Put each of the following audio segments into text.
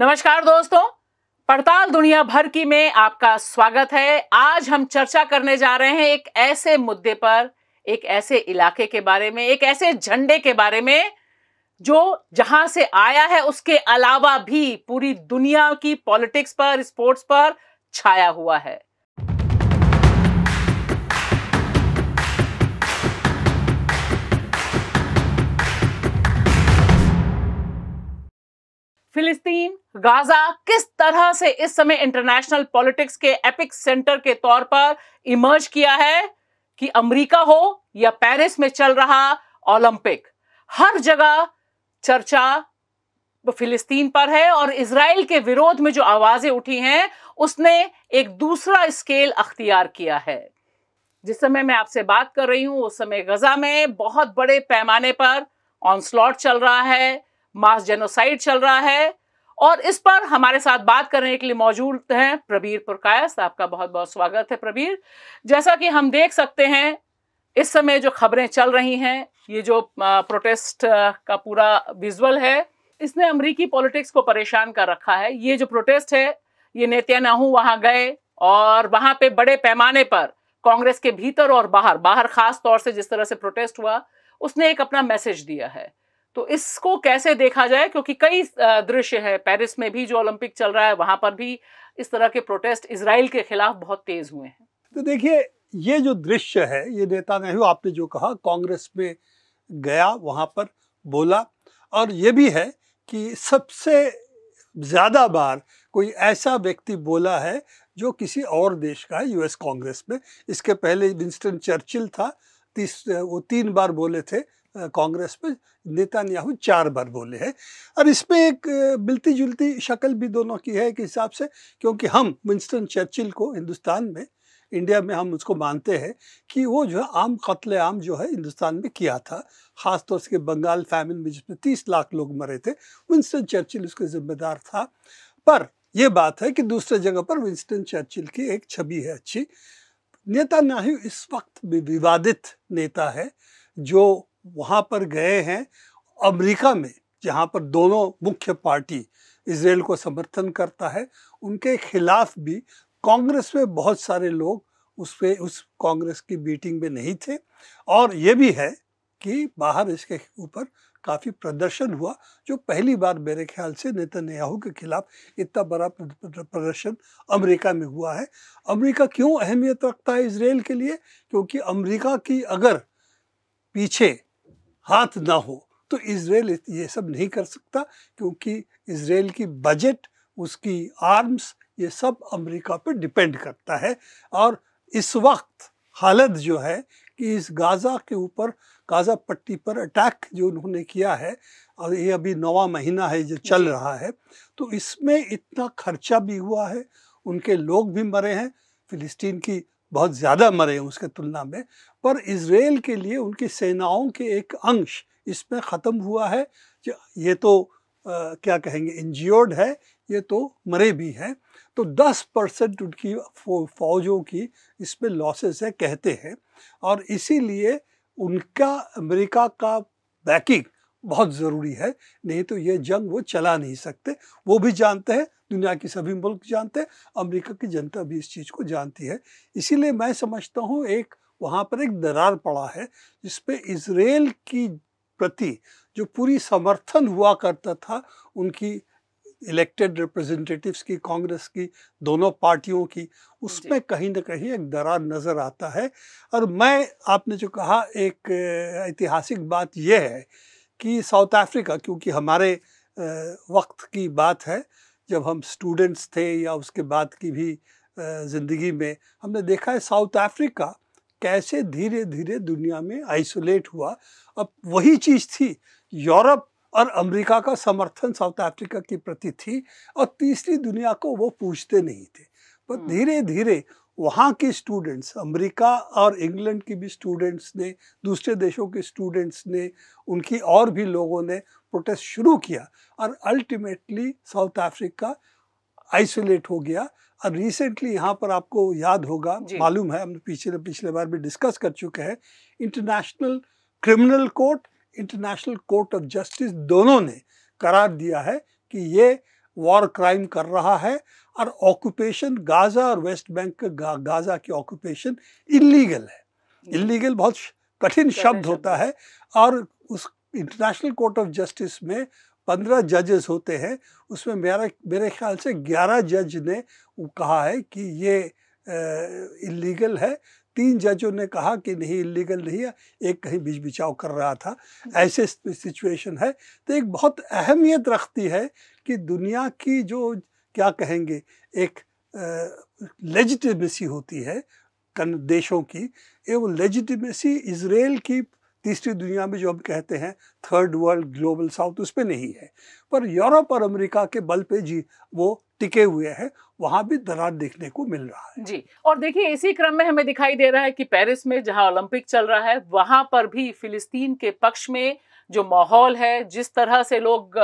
नमस्कार दोस्तों पड़ताल दुनिया भर की में आपका स्वागत है आज हम चर्चा करने जा रहे हैं एक ऐसे मुद्दे पर एक ऐसे इलाके के बारे में एक ऐसे झंडे के बारे में जो जहां से आया है उसके अलावा भी पूरी दुनिया की पॉलिटिक्स पर स्पोर्ट्स पर छाया हुआ है फिलिस्तीन गाजा किस तरह से इस समय इंटरनेशनल पॉलिटिक्स के एपिक सेंटर के तौर पर इमर्ज किया है कि अमेरिका हो या पेरिस में चल रहा ओलंपिक हर जगह चर्चा फिलिस्तीन पर है और इसराइल के विरोध में जो आवाजें उठी हैं उसने एक दूसरा स्केल अख्तियार किया है जिस समय मैं आपसे बात कर रही हूं उस समय गजा में बहुत बड़े पैमाने पर ऑनस्लॉट चल रहा है मास जेनोसाइड चल रहा है और इस पर हमारे साथ बात करने के लिए मौजूद हैं प्रबीर पुरकायस आपका बहुत बहुत स्वागत है प्रबीर जैसा कि हम देख सकते हैं इस समय जो खबरें चल रही हैं ये जो प्रोटेस्ट का पूरा विजुअल है इसने अमरीकी पॉलिटिक्स को परेशान कर रखा है ये जो प्रोटेस्ट है ये नेत्यानाहू वहाँ गए और वहाँ पे बड़े पैमाने पर कांग्रेस के भीतर और बाहर बाहर खास तौर से जिस तरह से प्रोटेस्ट हुआ उसने एक अपना मैसेज दिया है तो इसको कैसे देखा जाए क्योंकि कई दृश्य है पेरिस में भी जो ओलंपिक चल रहा है वहां पर भी इस तरह के प्रोटेस्ट इसराइल के खिलाफ बहुत तेज हुए हैं तो देखिए ये जो दृश्य है ये नेता नेहरू आपने जो कहा कांग्रेस में गया वहाँ पर बोला और ये भी है कि सबसे ज़्यादा बार कोई ऐसा व्यक्ति बोला है जो किसी और देश का है यूएस कांग्रेस में इसके पहले विंस्टन चर्चिल था तीस वो तीन बार बोले थे कांग्रेस में नेतान्याहू चार बार बोले हैं और इसमें एक मिलती जुलती शक्ल भी दोनों की है एक हिसाब से क्योंकि हम विंस्टन चर्चिल को हिंदुस्तान में इंडिया में हम उसको मानते हैं कि वो जो है आम कत्ल आम जो है हिंदुस्तान में किया था ख़ासतौर से बंगाल फैमिन में जिसमें तीस लाख लोग मरे थे विंस्टन चर्चिल उसके जिम्मेदार था पर यह बात है कि दूसरे जगह पर विंस्टन चर्चिल की एक छवि है अच्छी नेता नाहू इस वक्त भी विवादित नेता है जो वहाँ पर गए हैं अमेरिका में जहाँ पर दोनों मुख्य पार्टी इसराइल को समर्थन करता है उनके खिलाफ भी कांग्रेस में बहुत सारे लोग उस पर उस कांग्रेस की मीटिंग में नहीं थे और ये भी है कि बाहर इसके ऊपर काफ़ी प्रदर्शन हुआ जो पहली बार मेरे ख्याल से नेतन्याहू के खिलाफ इतना बड़ा प्रदर्शन अमेरिका में हुआ है अमेरिका क्यों अहमियत रखता है इसराइल के लिए क्योंकि अमेरिका की अगर पीछे हाथ ना हो तो इसराइल ये सब नहीं कर सकता क्योंकि इसराइल की बजट उसकी आर्म्स ये सब अमेरिका पर डिपेंड करता है और इस वक्त हालत जो है कि इस गाज़ा के ऊपर गाज़ा पट्टी पर अटैक जो उन्होंने किया है और ये अभी नवा महीना है जो चल रहा है तो इसमें इतना खर्चा भी हुआ है उनके लोग भी मरे हैं फिलिस्तीन की बहुत ज़्यादा मरे हैं उसके तुलना में पर इसराइल के लिए उनकी सेनाओं के एक अंश इसमें ख़त्म हुआ है ये तो आ, क्या कहेंगे इंजियोर्ड है ये तो मरे भी हैं तो 10 परसेंट उनकी फौजों की इसमें लॉसेस है कहते हैं और इसीलिए उनका अमेरिका का बैकिंग बहुत ज़रूरी है नहीं तो ये जंग वो चला नहीं सकते वो भी जानते हैं दुनिया की सभी मुल्क जानते हैं अमेरिका की जनता भी इस चीज़ को जानती है इसीलिए मैं समझता हूँ एक वहाँ पर एक दरार पड़ा है जिसपे इसराइल की प्रति जो पूरी समर्थन हुआ करता था उनकी इलेक्टेड रिप्रेजेंटेटिव्स की कांग्रेस की दोनों पार्टियों की उसमें कहीं ना कहीं एक दरार नज़र आता है और मैं आपने जो कहा एक ऐतिहासिक बात यह है कि साउथ अफ्रीका क्योंकि हमारे वक्त की बात है जब हम स्टूडेंट्स थे या उसके बाद की भी ज़िंदगी में हमने देखा है साउथ अफ्रीका कैसे धीरे धीरे दुनिया में आइसोलेट हुआ अब वही चीज़ थी यूरोप और अमेरिका का समर्थन साउथ अफ्रीका के प्रति थी और तीसरी दुनिया को वो पूछते नहीं थे पर हम्म। धीरे धीरे वहाँ के स्टूडेंट्स अमेरिका और इंग्लैंड के भी स्टूडेंट्स ने दूसरे देशों के स्टूडेंट्स ने उनकी और भी लोगों ने प्रोटेस्ट शुरू किया और अल्टीमेटली साउथ अफ्रीका आइसोलेट हो गया और रिसेंटली यहाँ पर आपको याद होगा मालूम है हम पिछले पिछले बार भी डिस्कस कर चुके हैं International Criminal Court International Court of Justice दोनों ने करार दिया है कि ये वॉर क्राइम कर रहा है और ऑक्यूपेशन गाज़ा और वेस्ट बैंक गा, गाज़ा की ऑक्यूपेशन इलीगल है इलीगल बहुत कठिन शब्द होता है और उस इंटरनेशनल कोर्ट ऑफ जस्टिस में पंद्रह जजेस होते हैं उसमें मेरा मेरे ख्याल से 11 जज ने कहा है कि ये इलीगल है तीन जजों ने कहा कि नहीं इलीगल नहीं है एक कहीं बीच बिचाव कर रहा था ऐसे सिचुएशन है तो एक बहुत अहमियत रखती है कि दुनिया की जो क्या कहेंगे एक लेजिटिमेसी होती है देशों की एवं लेजिटिमेसी इसराइल की तीसरी दुनिया में जो हम कहते हैं थर्ड वर्ल्ड ग्लोबल साउथ उस पर नहीं है पर यूरोप और अमेरिका के बल पे जी वो टिके हुए हैं वहाँ भी दरार देखने को मिल रहा है जी और देखिए इसी क्रम में हमें दिखाई दे रहा है कि पेरिस में जहाँ ओलंपिक चल रहा है वहाँ पर भी फिलिस्तीन के पक्ष में जो माहौल है जिस तरह से लोग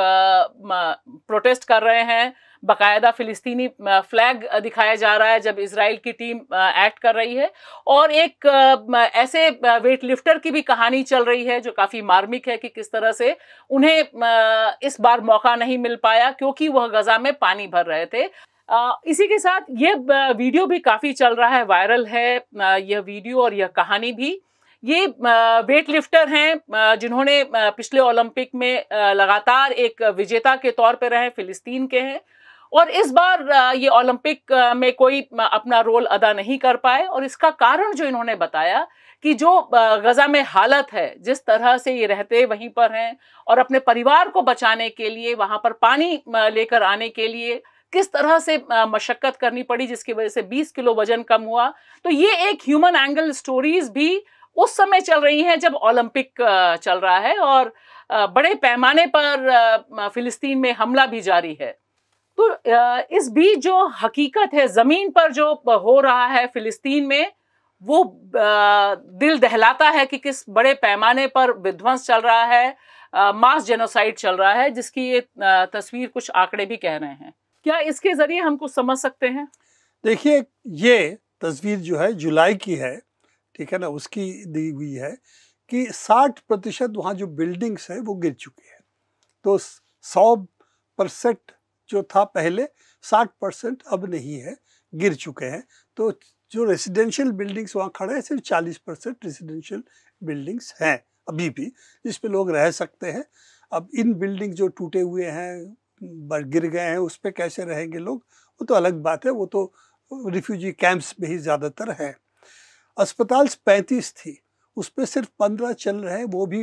प्रोटेस्ट कर रहे हैं बाकायदा फिलिस्तीनी फ्लैग दिखाया जा रहा है जब इसराइल की टीम एक्ट कर रही है और एक ऐसे वेट लिफ्टर की भी कहानी चल रही है जो काफ़ी मार्मिक है कि किस तरह से उन्हें इस बार मौका नहीं मिल पाया क्योंकि वह गज़ा में पानी भर रहे थे इसी के साथ ये वीडियो भी काफ़ी चल रहा है वायरल है यह वीडियो और यह कहानी भी ये वेट लिफ्टर हैं जिन्होंने पिछले ओलंपिक में लगातार एक विजेता के तौर पर रहे फिलिस्तीन के हैं और इस बार ये ओलंपिक में कोई अपना रोल अदा नहीं कर पाए और इसका कारण जो इन्होंने बताया कि जो गज़ा में हालत है जिस तरह से ये रहते वहीं पर हैं और अपने परिवार को बचाने के लिए वहाँ पर पानी लेकर आने के लिए किस तरह से मशक्क़त करनी पड़ी जिसकी वजह से 20 किलो वजन कम हुआ तो ये एक ह्यूमन एंगल स्टोरीज भी उस समय चल रही हैं जब ओलंपिक चल रहा है और बड़े पैमाने पर फिलिस्तीन में हमला भी जारी है तो इस बीच जो हकीकत है ज़मीन पर जो हो रहा है फिलिस्तीन में वो दिल दहलाता है कि किस बड़े पैमाने पर विध्वंस चल रहा है मास जेनोसाइड चल रहा है जिसकी ये तस्वीर कुछ आंकड़े भी कह रहे हैं क्या इसके ज़रिए हम कुछ समझ सकते हैं देखिए ये तस्वीर जो है जुलाई की है ठीक है ना उसकी दी हुई है कि 60 प्रतिशत वहाँ जो बिल्डिंग्स है वो गिर चुकी है तो 100 परसेंट जो था पहले 60 परसेंट अब नहीं है गिर चुके हैं तो जो रेसिडेंशियल बिल्डिंग्स वहाँ खड़े हैं सिर्फ 40 परसेंट रेजिडेंशियल बिल्डिंग्स हैं अभी भी जिस पे लोग रह सकते हैं अब इन बिल्डिंग जो टूटे हुए हैं गिर गए हैं उस पर कैसे रहेंगे लोग वो तो अलग बात है वो तो रिफ्यूजी कैंप्स में ही ज़्यादातर हैं अस्पताल पैंतीस थी उस पर सिर्फ पंद्रह चल रहे हैं वो भी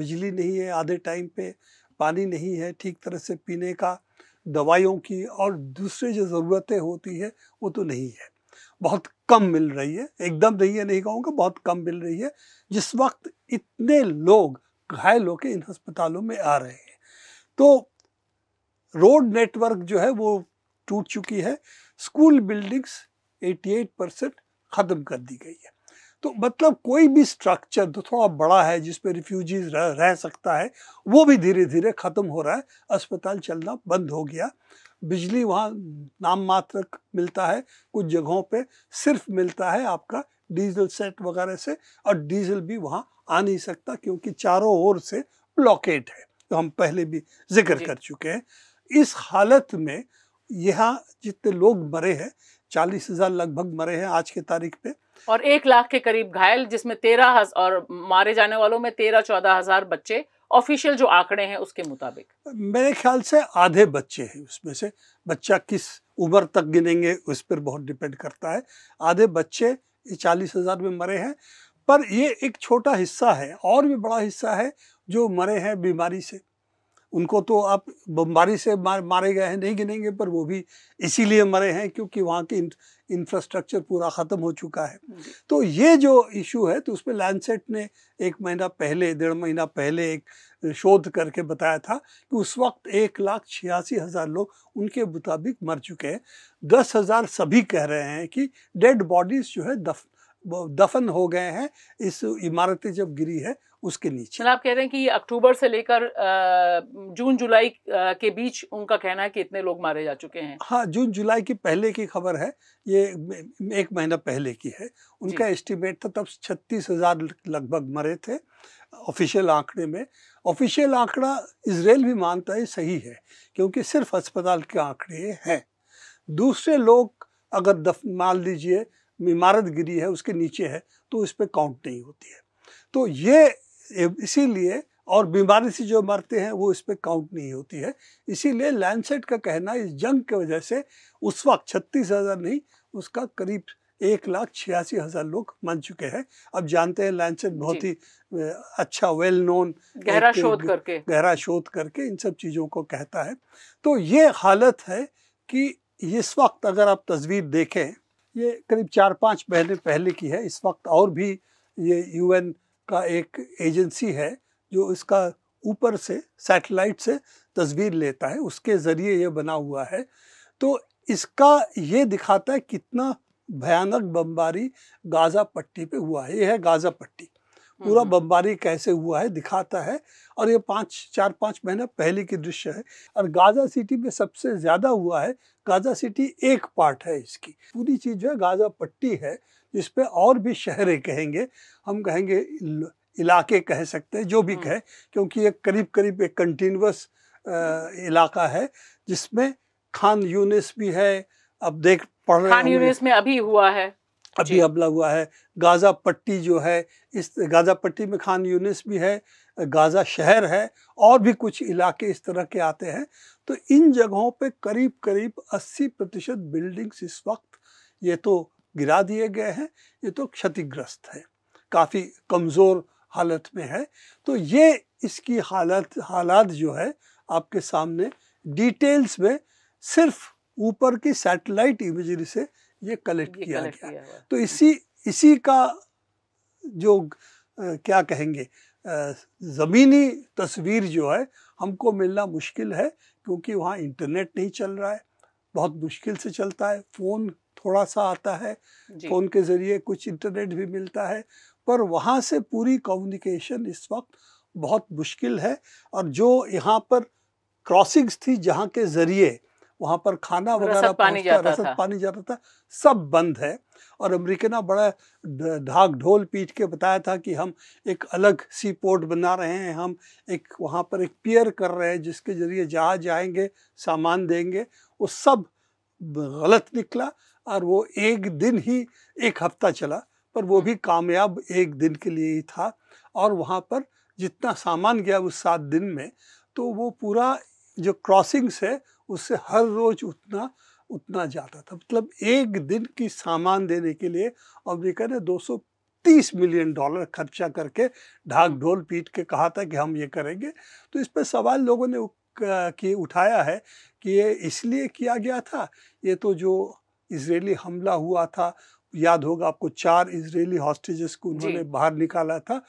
बिजली नहीं है आधे टाइम पे पानी नहीं है ठीक तरह से पीने का दवाइयों की और दूसरी जो ज़रूरतें होती है वो तो नहीं है बहुत कम मिल रही है एकदम नहीं है नहीं कहूँगा बहुत कम मिल रही है जिस वक्त इतने लोग घायल होकर इन अस्पतालों में आ रहे हैं तो रोड नेटवर्क जो है वो टूट चुकी है स्कूल बिल्डिंग्स 88 परसेंट ख़त्म कर दी गई है तो मतलब कोई भी स्ट्रक्चर जो तो थोड़ा बड़ा है जिसपे रिफ्यूजीज रह, रह सकता है वो भी धीरे धीरे ख़त्म हो रहा है अस्पताल चलना बंद हो गया बिजली वहाँ नाम मात्र मिलता है कुछ जगहों पे सिर्फ मिलता है आपका डीजल सेट वगैरह से और डीजल भी वहाँ आ नहीं सकता क्योंकि चारों ओर से ब्लॉकेट है तो हम पहले भी जिक्र कर चुके हैं इस हालत में यहाँ जितने लोग मरे हैं चालीस हजार लगभग मरे हैं आज के तारीख पे और एक लाख के करीब घायल जिसमें तेरह और मारे जाने वालों में तेरह चौदह हजार बच्चे ऑफिशियल जो आंकड़े हैं उसके मुताबिक मेरे ख्याल से आधे बच्चे हैं उसमें से बच्चा किस उम्र तक गिनेंगे उस पर बहुत डिपेंड करता है आधे बच्चे चालीस हजार में मरे हैं पर ये एक छोटा हिस्सा है और भी बड़ा हिस्सा है जो मरे हैं बीमारी से उनको तो आप बमबारी से मार, मारे गए हैं नहीं गिनेंगे पर वो भी इसीलिए मरे हैं क्योंकि वहाँ की इंफ्रास्ट्रक्चर पूरा ख़त्म हो चुका है तो ये जो इशू है तो उस पर लैंडसेट ने एक महीना पहले डेढ़ महीना पहले एक शोध करके बताया था कि उस वक्त एक लाख छियासी हज़ार लोग उनके मुताबिक मर चुके हैं दस हज़ार सभी कह रहे हैं कि डेड बॉडीज़ जो है दफ दफन हो गए हैं इस इमारतें जब गिरी है उसके नीचे आप कह रहे हैं कि अक्टूबर से लेकर जून जुलाई के बीच उनका कहना है कि इतने लोग मारे जा चुके हैं हाँ जून जुलाई की पहले की खबर है ये एक महीना पहले की है उनका एस्टिमेट था तब छत्तीस हजार लगभग मरे थे ऑफिशियल आंकड़े में ऑफिशियल आंकड़ा इसराइल भी मानता है सही है क्योंकि सिर्फ अस्पताल के आंकड़े हैं दूसरे लोग अगर दफ मान लीजिए इमारत गिरी है उसके नीचे है तो इस पर काउंट नहीं होती है तो ये इसीलिए और बीमारी से जो मरते हैं वो इस पर काउंट नहीं होती है इसीलिए लैंडसेट का कहना इस जंग की वजह से उस वक्त छत्तीस हज़ार नहीं उसका करीब एक लाख छियासी हज़ार लोग मर चुके हैं अब जानते हैं लैंडसेट बहुत ही अच्छा वेल नोन गहरा शोध करके गहरा शोध करके इन सब चीज़ों को कहता है तो ये हालत है कि इस वक्त अगर आप तस्वीर देखें ये करीब चार पाँच महीने पहले की है इस वक्त और भी ये यूएन का एक एजेंसी है जो इसका ऊपर से सैटेलाइट से तस्वीर लेता है उसके ज़रिए यह बना हुआ है तो इसका ये दिखाता है कितना भयानक बमबारी गाज़ा पट्टी पे हुआ है यह है गाज़ा पट्टी पूरा हम्म। बमबारी कैसे हुआ है दिखाता है और ये पाँच चार पाँच महीना पहले की दृश्य है और गाज़ा सिटी में सबसे ज़्यादा हुआ है गाज़ा सिटी एक पार्ट है इसकी पूरी चीज़ जो है गाज़ा पट्टी है इस पर और भी शहरें कहेंगे हम कहेंगे इलाके कह सकते हैं जो भी हाँ। कहे क्योंकि ये करीब करीब एक कंटिन्यूस इलाका है जिसमें खान यूनिस भी है अब देख पढ़ रहे खान यूनिस में अभी हुआ है अभी हमला हुआ है गाज़ा पट्टी जो है इस गाज़ा पट्टी में खान यूनिस भी है गाज़ा शहर है और भी कुछ इलाके इस तरह के आते हैं तो इन जगहों पे करीब करीब 80 प्रतिशत बिल्डिंग्स इस वक्त ये तो गिरा दिए गए हैं ये तो क्षतिग्रस्त है काफ़ी कमज़ोर हालत में है तो ये इसकी हालत हालात जो है आपके सामने डिटेल्स में सिर्फ ऊपर की सैटेलाइट इमेजरी से ये कलेक्ट किया गया किया तो इसी इसी का जो आ, क्या कहेंगे ज़मीनी तस्वीर जो है हमको मिलना मुश्किल है क्योंकि वहाँ इंटरनेट नहीं चल रहा है बहुत मुश्किल से चलता है फ़ोन थोड़ा सा आता है फ़ोन के ज़रिए कुछ इंटरनेट भी मिलता है पर वहाँ से पूरी कम्युनिकेशन इस वक्त बहुत मुश्किल है और जो यहाँ पर क्रॉसिंग्स थी जहाँ के ज़रिए वहाँ पर खाना वगैरह पानी जाता रसद पानी जाता था सब बंद है और अमरीका ने बड़ा ढाक ढोल पीट के बताया था कि हम एक अलग सी पोर्ट बना रहे हैं हम एक वहाँ पर एक पियर कर रहे हैं जिसके ज़रिए जहाज आएंगे सामान देंगे वो सब गलत निकला और वो एक दिन ही एक हफ्ता चला पर वो भी कामयाब एक दिन के लिए ही था और वहाँ पर जितना सामान गया उस सात दिन में तो वो पूरा जो क्रॉसिंग्स है उससे हर रोज़ उतना उतना जाता था मतलब एक दिन की सामान देने के लिए अमेरिका ने 230 मिलियन डॉलर खर्चा करके ढाक ढोल पीट के कहा था कि हम ये करेंगे तो इस पर सवाल लोगों ने कि उठाया है कि ये इसलिए किया गया था ये तो जो इसराइली हमला हुआ था याद होगा आपको चार इसराइली हॉस्टेजेस को उन्होंने बाहर निकाला था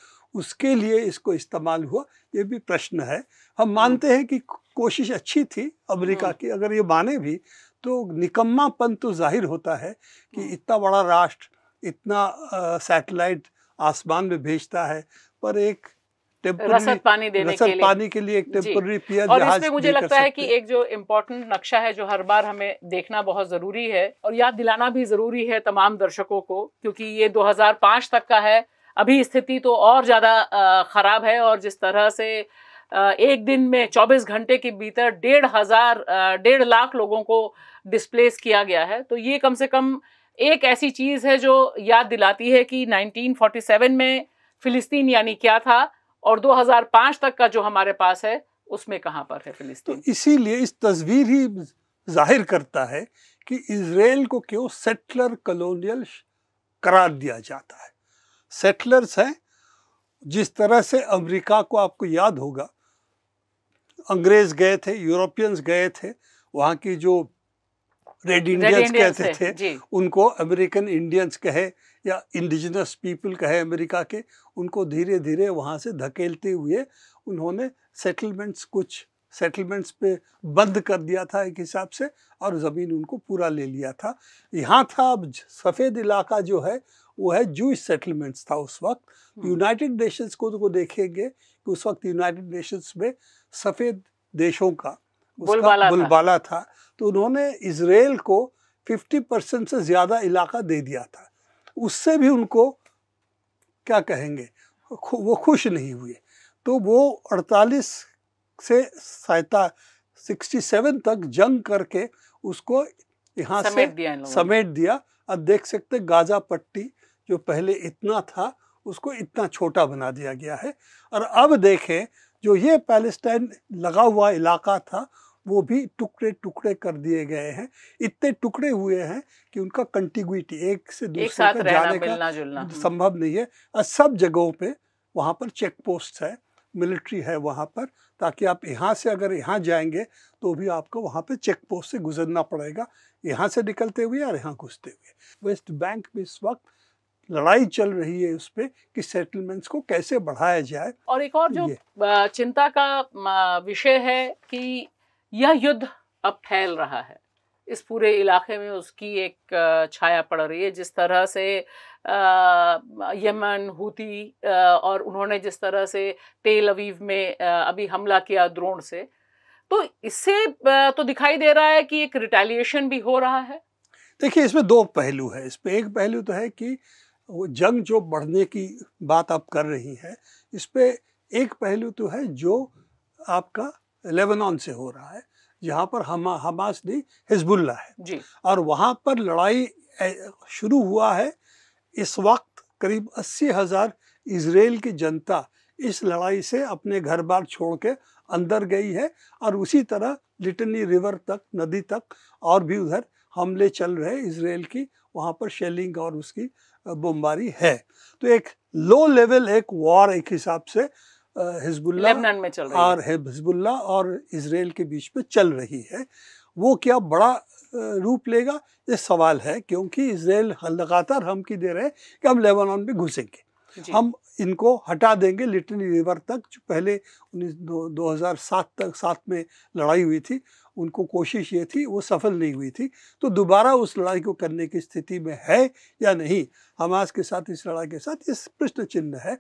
उसके लिए इसको इस्तेमाल हुआ ये भी प्रश्न है हम हम्म। मानते हैं कि कोशिश अच्छी थी अमेरिका हम्म। की अगर ये माने भी तो निकम्मापन तो जाहिर होता है कि हम्म। इतना बड़ा राष्ट्र इतना सैटेलाइट आसमान में भेजता है पर एक रसद पानी देने के लिए पानी के लिए एक पियर और इसमें मुझे लगता है कि एक जो इम्पोर्टेंट नक्शा है जो हर बार हमें देखना बहुत जरूरी है और याद दिलाना भी जरूरी है तमाम दर्शकों को क्योंकि ये 2005 तक का है अभी स्थिति तो और ज़्यादा ख़राब है और जिस तरह से एक दिन में 24 घंटे के भीतर डेढ़ हज़ार डेढ़ लाख लोगों को डिस्प्लेस किया गया है तो ये कम से कम एक ऐसी चीज़ है जो याद दिलाती है कि 1947 में फ़िलिस्तीन यानी क्या था और 2005 तक का जो हमारे पास है उसमें कहां पर है फिलिस्तीन तो इसीलिए इस तस्वीर ही जाहिर करता है कि इसराइल को क्यों सेटलर कलोनियल करार दिया जाता है सेटलर्स हैं जिस तरह से अमेरिका को आपको याद होगा अंग्रेज गए थे यूरोपियंस गए थे वहाँ की जो रेड इंडियंस कहते थे, थे उनको अमेरिकन इंडियंस कहे या इंडिजिनस पीपल कहे अमेरिका के उनको धीरे धीरे वहाँ से धकेलते हुए उन्होंने सेटलमेंट्स कुछ सेटलमेंट्स पे बंद कर दिया था एक हिसाब से और ज़मीन उनको पूरा ले लिया था यहाँ था अब सफ़ेद इलाका जो है वो है जूस सेटलमेंट्स था उस वक्त यूनाइटेड हम्म। नेशंस को तो देखेंगे कि उस वक्त यूनाइटेड नेशंस में सफ़ेद देशों का उसका बुलबाला था।, था तो उन्होंने इसराइल को 50 परसेंट से ज़्यादा इलाका दे दिया था उससे भी उनको क्या कहेंगे वो खुश नहीं हुए तो वो 48 से सैता सिक्सटी सेवन तक जंग करके उसको यहाँ से दिया समेट दिया अब देख सकते गाजा पट्टी जो पहले इतना था उसको इतना छोटा बना दिया गया है और अब देखें जो ये पैलेस्टाइन लगा हुआ इलाका था वो भी टुकड़े टुकड़े कर दिए गए हैं इतने टुकड़े हुए हैं कि उनका कंटिग्यूटी एक से दूसरे एक जाने का संभव नहीं है और सब जगहों पे वहाँ पर चेक पोस्ट है मिलिट्री है वहाँ पर ताकि आप यहाँ से अगर यहाँ जाएंगे तो भी आपको वहाँ पे चेक पोस्ट से गुजरना पड़ेगा यहाँ से निकलते हुए और यहाँ घुसते हुए वेस्ट बैंक में इस वक्त लड़ाई चल रही है उस पर कि सेटलमेंट्स को कैसे बढ़ाया जाए और एक और जो चिंता का विषय है कि यह युद्ध अब फैल रहा है इस पूरे इलाके में उसकी एक छाया पड़ रही है जिस तरह से यमन हूती और उन्होंने जिस तरह से तेल अवीव में अभी हमला किया द्रोण से तो इससे तो दिखाई दे रहा है कि एक रिटेलिएशन भी हो रहा है देखिए इसमें दो पहलू है इसमें एक पहलू तो है कि वो जंग जो बढ़ने की बात आप कर रही हैं इस पर एक पहलू तो है जो आपका लेबनान से हो रहा है जहाँ पर हम हमास नहीं हिजबुल्ला है जी। और वहाँ पर लड़ाई शुरू हुआ है इस वक्त करीब अस्सी हज़ार इसराइल की जनता इस लड़ाई से अपने घर बार छोड़ के अंदर गई है और उसी तरह लिटनी रिवर तक नदी तक और भी उधर हमले चल रहे इसराइल की वहाँ पर शेलिंग और उसकी बमबारी है तो एक लो लेवल एक वॉर एक हिसाब से हिजबुल्ला में चल और हिजबुल्ला और इसराइल के बीच में चल रही है वो क्या बड़ा रूप लेगा ये सवाल है क्योंकि इसराइल लगातार हमकी दे रहे हैं कि हम लेबनान में घुसेंगे हम इनको हटा देंगे लिटनी रिवर तक जो पहले उन्नीस दो हज़ार सात तक सात में लड़ाई हुई थी उनको कोशिश ये थी वो सफल नहीं हुई थी तो दोबारा उस लड़ाई को करने की स्थिति में है या नहीं हमास के साथ इस लड़ाई के साथ इस प्रश्न चिन्ह है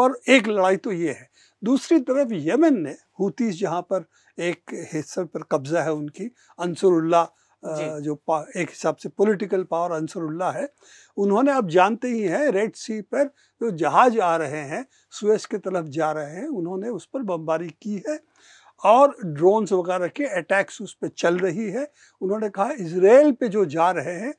पर एक लड़ाई तो ये है दूसरी तरफ यमन ने हूतीस जहाँ पर एक हिस्से पर कब्ज़ा है उनकी अंसरुल्ला जो एक हिसाब से पॉलिटिकल पावर अंसरुल्ला है उन्होंने अब जानते ही हैं रेड सी पर जो जहाज आ रहे हैं सुएस की तरफ जा रहे हैं उन्होंने उस पर बमबारी की है और ड्रोन्स वगैरह के अटैक्स उस पर चल रही है उन्होंने कहा इसराइल पे जो जा रहे हैं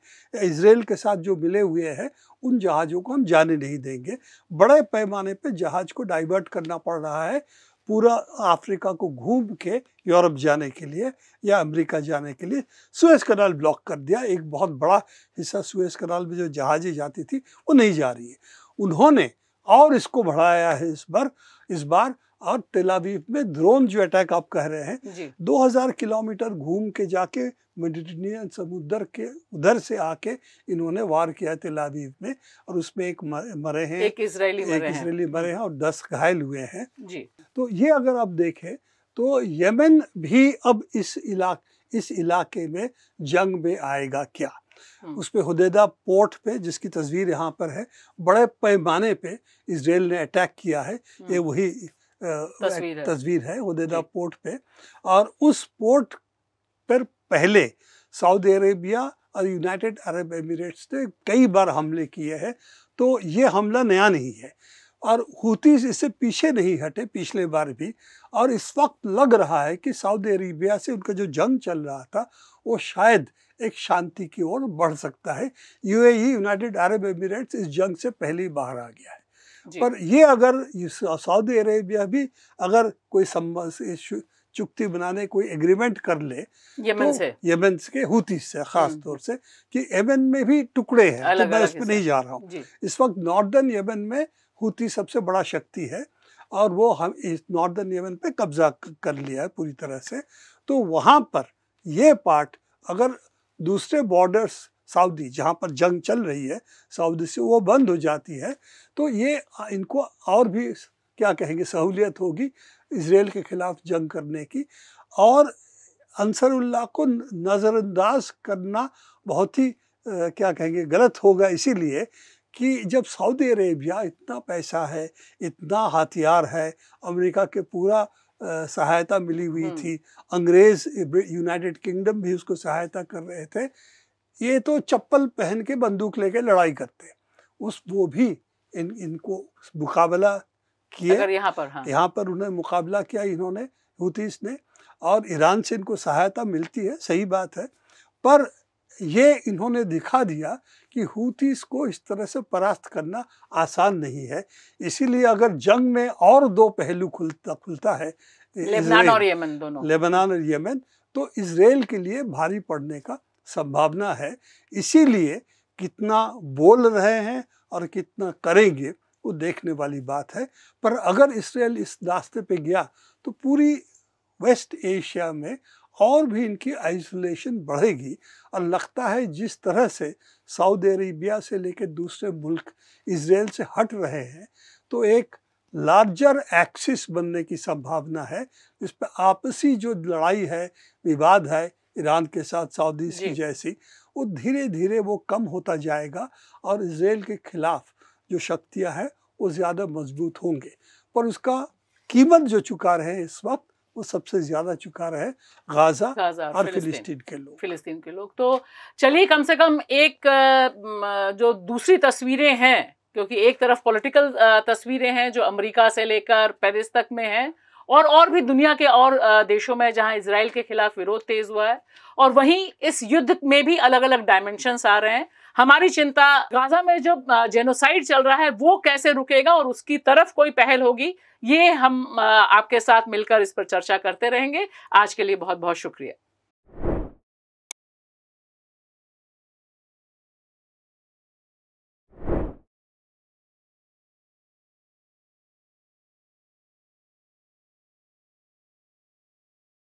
इसराइल के साथ जो मिले हुए हैं उन जहाज़ों को हम जाने नहीं देंगे बड़े पैमाने पे जहाज़ को डाइवर्ट करना पड़ रहा है पूरा अफ्रीका को घूम के यूरोप जाने के लिए या अमेरिका जाने के लिए सुएज कनाल ब्लॉक कर दिया एक बहुत बड़ा हिस्सा सुएज कनाल में जो जहाज़ें जाती थी वो नहीं जा रही है उन्होंने और इसको बढ़ाया है इस बार इस बार और तेलावीव में ड्रोन जो अटैक आप कह रहे हैं 2000 किलोमीटर घूम के जाके मेडिटेनियन समुद्र के उधर से आके इन्होंने वार किया तेलावीव में और उसमें एक मरे हैं एक इसराइली एक इसराइली मरे हैं और दस घायल हुए हैं जी तो ये अगर आप देखें तो यमन भी अब इस इलाके इस इलाके में जंग में आएगा क्या हम्म। उस पर हदेदा पोर्ट पे जिसकी तस्वीर यहाँ पर है बड़े पैमाने पे इसराइल ने अटैक किया है हम्म। ये वही तस्वीर है, हदेदा पोर्ट पे और उस पोर्ट पर पहले सऊदी अरेबिया और यूनाइटेड अरब एमिरेट्स ने कई बार हमले किए हैं तो ये हमला नया नहीं है और हूती इससे पीछे नहीं हटे पिछले बार भी और इस वक्त लग रहा है कि सऊदी अरेबिया से उनका जो जंग चल रहा था वो शायद एक शांति की ओर बढ़ सकता है यूएई यूनाइटेड अरब एमिरेट्स इस जंग से पहले ही बाहर आ गया है पर ये अगर सऊदी अरेबिया भी अगर कोई चुक्ति बनाने कोई एग्रीमेंट कर ले तो यमन तो से यमन के हूती से खास हम्म। तौर से कि यमन में भी टुकड़े हैं तो मैं इस पर नहीं जा रहा हूँ इस वक्त नॉर्दर्न यमन में हूती सबसे बड़ा शक्ति है और वो हम इस नॉर्दर्न यमन पे कब्जा कर लिया है पूरी तरह से तो वहाँ पर ये पार्ट अगर दूसरे बॉर्डर्स सऊदी जहाँ पर जंग चल रही है सऊदी से वो बंद हो जाती है तो ये इनको और भी क्या कहेंगे सहूलियत होगी इसराइल के ख़िलाफ़ जंग करने की और अनसरुल्ला को नज़रअंदाज करना बहुत ही क्या कहेंगे गलत होगा इसीलिए कि जब सऊदी अरेबिया इतना पैसा है इतना हथियार है अमेरिका के पूरा सहायता मिली हुई थी अंग्रेज़ यूनाइटेड किंगडम भी उसको सहायता कर रहे थे ये तो चप्पल पहन के बंदूक लेके लड़ाई करते उस वो भी इन इनको मुकाबला किए यहाँ पर हाँ। यहाँ पर उन्हें मुकाबला किया इन्होंने हुतीस ने और ईरान से इनको सहायता मिलती है सही बात है पर ये इन्होंने दिखा दिया कि हुतीस को इस तरह से परास्त करना आसान नहीं है इसीलिए अगर जंग में और दो पहलू खुलता खुलता है लेबनान और यमन दोनों लेबनान और यमन तो इसराइल के लिए भारी पड़ने का संभावना है इसीलिए कितना बोल रहे हैं और कितना करेंगे वो देखने वाली बात है पर अगर इसराइल इस रास्ते पे गया तो पूरी वेस्ट एशिया में और भी इनकी आइसोलेशन बढ़ेगी और लगता है जिस तरह से सऊदी अरेबिया से लेकर दूसरे मुल्क इसराइल से हट रहे हैं तो एक लार्जर एक्सिस बनने की संभावना है इस पर आपसी जो लड़ाई है विवाद है ईरान के साथ सऊदी की जैसी वो धीरे धीरे वो कम होता जाएगा और इसराइल के खिलाफ जो शक्तियाँ हैं वो ज़्यादा मजबूत होंगे पर उसका कीमत जो चुका रहे हैं इस वक्त वो सबसे ज्यादा चुका रहे गाजा, गाजा और फिलिस्तीन के लोग फिलिस्तीन के लोग तो चलिए कम से कम एक जो दूसरी तस्वीरें हैं क्योंकि एक तरफ पॉलिटिकल तस्वीरें हैं जो अमेरिका से लेकर पेरिस तक में हैं और और भी दुनिया के और देशों में जहां इसराइल के खिलाफ विरोध तेज हुआ है और वहीं इस युद्ध में भी अलग अलग डायमेंशंस आ रहे हैं हमारी चिंता गाजा में जो जेनोसाइड चल रहा है वो कैसे रुकेगा और उसकी तरफ कोई पहल होगी ये हम आपके साथ मिलकर इस पर चर्चा करते रहेंगे आज के लिए बहुत बहुत शुक्रिया